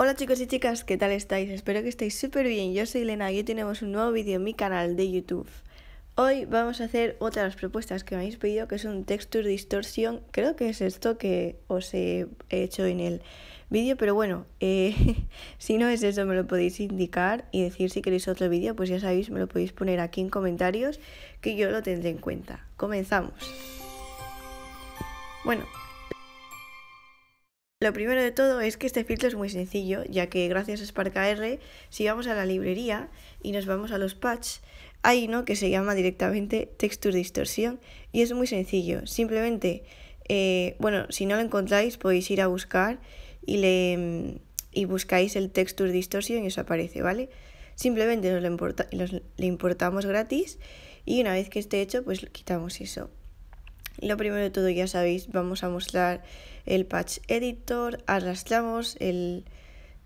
Hola chicos y chicas, ¿qué tal estáis? Espero que estéis súper bien. Yo soy Elena y hoy tenemos un nuevo vídeo en mi canal de YouTube. Hoy vamos a hacer otra de las propuestas que me habéis pedido, que es un Texture distorsión. Creo que es esto que os he hecho en el vídeo, pero bueno, eh, si no es eso me lo podéis indicar y decir si queréis otro vídeo, pues ya sabéis, me lo podéis poner aquí en comentarios, que yo lo tendré en cuenta. Comenzamos. Bueno, lo primero de todo es que este filtro es muy sencillo, ya que gracias a SparkR, si vamos a la librería y nos vamos a los patches hay uno que se llama directamente Texture Distorsión y es muy sencillo. Simplemente, eh, bueno, si no lo encontráis podéis ir a buscar y, le, y buscáis el Texture Distorsión y os aparece, ¿vale? Simplemente nos nos importamos gratis y una vez que esté hecho, pues quitamos eso. Lo primero de todo, ya sabéis, vamos a mostrar el Patch Editor, arrastramos el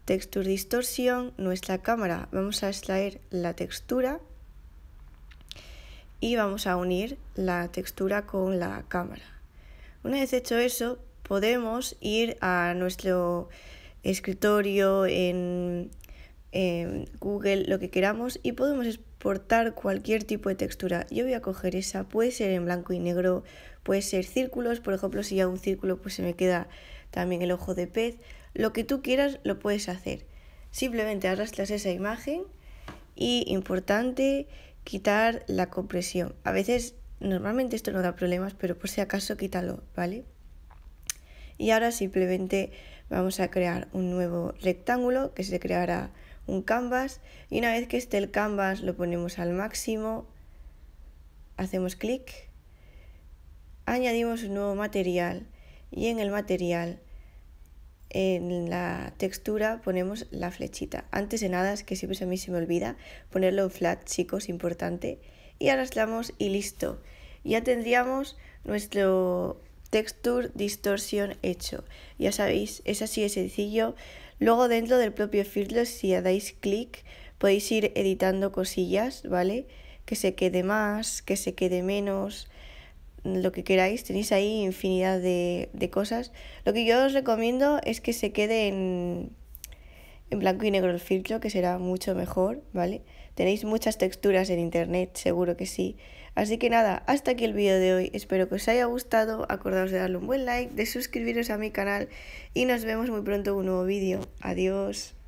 Texture distorsión nuestra cámara, vamos a extraer la textura y vamos a unir la textura con la cámara. Una vez hecho eso, podemos ir a nuestro escritorio en Em, Google, lo que queramos y podemos exportar cualquier tipo de textura. Yo voy a coger esa, puede ser en blanco y negro, puede ser círculos, por ejemplo, si hago un círculo pues se me queda también el ojo de pez. Lo que tú quieras lo puedes hacer. Simplemente arrastras esa imagen y importante quitar la compresión. A veces, normalmente esto no da problemas, pero por si acaso quítalo, ¿vale? Y ahora simplemente vamos a crear un nuevo rectángulo que se creará un canvas y una vez que esté el canvas lo ponemos al máximo, hacemos clic, añadimos un nuevo material y en el material en la textura ponemos la flechita. Antes de nada, es que siempre a mí se me olvida ponerlo en flat, chicos, importante. Y arrastramos y listo. Ya tendríamos nuestro texture distorsión hecho. Ya sabéis, es así de sencillo. Luego dentro del propio filtro si dais clic, podéis ir editando cosillas, ¿vale? Que se quede más, que se quede menos, lo que queráis. Tenéis ahí infinidad de, de cosas. Lo que yo os recomiendo es que se quede en en blanco y negro el filtro, que será mucho mejor, ¿vale? Tenéis muchas texturas en internet, seguro que sí. Así que nada, hasta aquí el vídeo de hoy. Espero que os haya gustado. Acordaos de darle un buen like, de suscribiros a mi canal y nos vemos muy pronto en un nuevo vídeo. Adiós.